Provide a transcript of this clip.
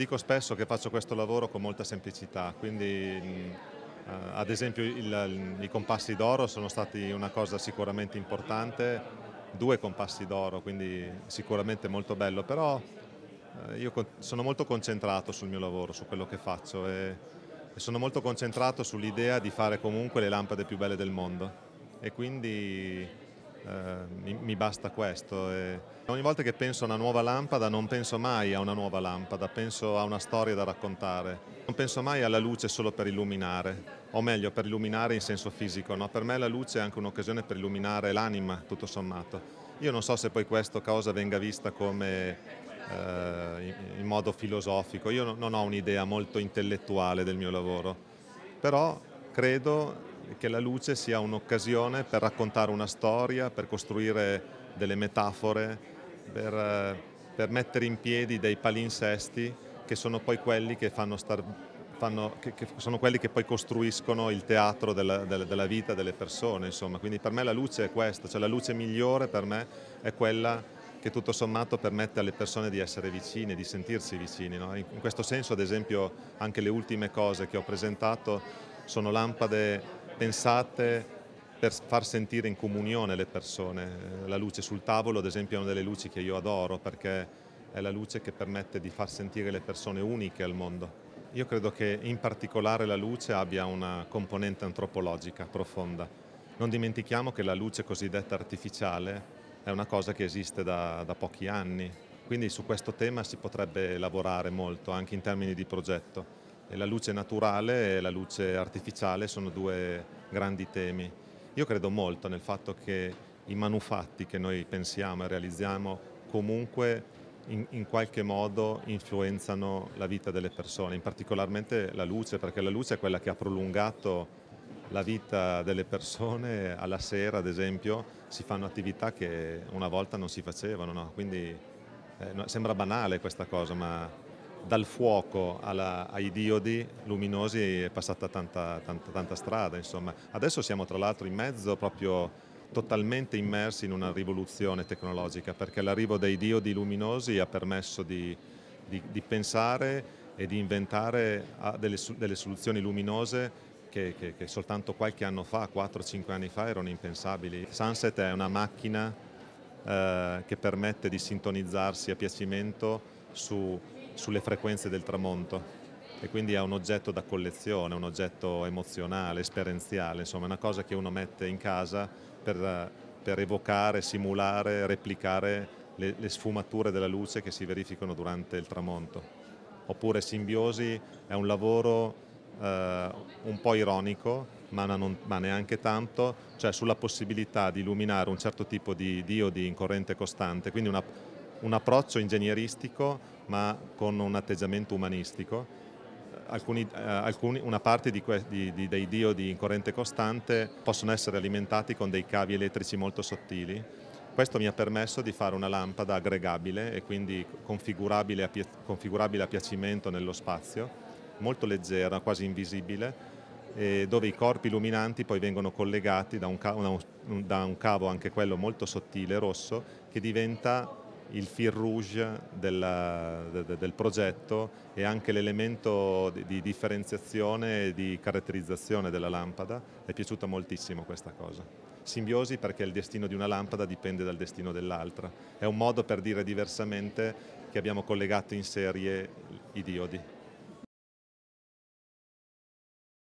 dico spesso che faccio questo lavoro con molta semplicità, quindi eh, ad esempio il, i compassi d'oro sono stati una cosa sicuramente importante, due compassi d'oro, quindi sicuramente molto bello, però eh, io sono molto concentrato sul mio lavoro, su quello che faccio e, e sono molto concentrato sull'idea di fare comunque le lampade più belle del mondo e quindi eh, mi, mi, basta questo. E ogni volta che penso a una nuova lampada non penso mai a una nuova lampada, penso a una storia da raccontare. Non penso mai alla luce solo per illuminare, o meglio per illuminare in senso fisico. No? Per me la luce è anche un'occasione per illuminare l'anima, tutto sommato. Io non so se poi questa cosa venga vista come eh, in modo filosofico, io non ho un'idea molto intellettuale del mio lavoro, però credo che la luce sia un'occasione per raccontare una storia, per costruire delle metafore, per, eh, per, mettere in piedi dei palinsesti che sono poi quelli che, star, fanno, che, che, sono quelli che poi costruiscono il teatro della, della, della vita delle persone, insomma. Quindi per me la luce è questa, cioè la luce migliore per me è quella che tutto sommato permette alle persone di essere vicine, di sentirsi vicini. No? In questo senso, ad esempio, anche le ultime cose che ho presentato sono lampade pensate per far sentire in comunione le persone. Eh, la luce sul tavolo ad esempio è una delle luci che io adoro perché è la luce che permette di far sentire le persone uniche al mondo. Io credo che in particolare la luce abbia una componente antropologica profonda. Non dimentichiamo che la luce cosiddetta artificiale è una cosa che esiste da, da pochi anni, quindi su questo tema si potrebbe lavorare molto anche in termini di progetto la luce naturale e la luce artificiale sono due grandi temi. Io credo molto nel fatto che i manufatti che noi pensiamo e realizziamo comunque in, in, qualche modo influenzano la vita delle persone, in particolarmente la luce, perché la luce è quella che ha prolungato la vita delle persone. Alla sera, ad esempio, si fanno attività che una volta non si facevano, no? quindi eh, sembra banale questa cosa, ma dal fuoco alla, ai diodi luminosi è passata tanta, tanta, tanta strada. Insomma. Adesso siamo tra l'altro in mezzo proprio totalmente immersi in una rivoluzione tecnologica perché l'arrivo dei diodi luminosi ha permesso di, di, di pensare e di inventare ah, delle, delle soluzioni luminose che, che, che, soltanto qualche anno fa, 4-5 anni fa, erano impensabili. Sunset è una macchina eh, che permette di sintonizzarsi a piacimento su sulle frequenze del tramonto e quindi è un oggetto da collezione, un oggetto emozionale, esperienziale, insomma è una cosa che uno mette in casa per, per evocare, simulare, replicare le, le sfumature della luce che si verificano durante il tramonto. Oppure Simbiosi è un lavoro Uh, un po' ironico, ma, non, ma, neanche tanto, cioè sulla possibilità di illuminare un certo tipo di diodi in corrente costante, quindi una, un approccio ingegneristico ma con un atteggiamento umanistico. Alcuni, eh, alcuni, una parte di que, di, di, dei diodi in corrente costante possono essere alimentati con dei cavi elettrici molto sottili. Questo mi ha permesso di fare una lampada aggregabile e quindi configurabile a, configurabile a piacimento nello spazio, molto leggera, quasi invisibile, dove i corpi illuminanti poi vengono collegati da un, cavo, da un cavo anche quello molto sottile, rosso, che diventa il fil rouge della, de, de, del progetto e anche l'elemento di, di, differenziazione e di caratterizzazione della lampada. È piaciuta moltissimo questa cosa. Simbiosi perché il destino di una lampada dipende dal destino dell'altra. È un modo per dire diversamente che abbiamo collegato in serie i diodi.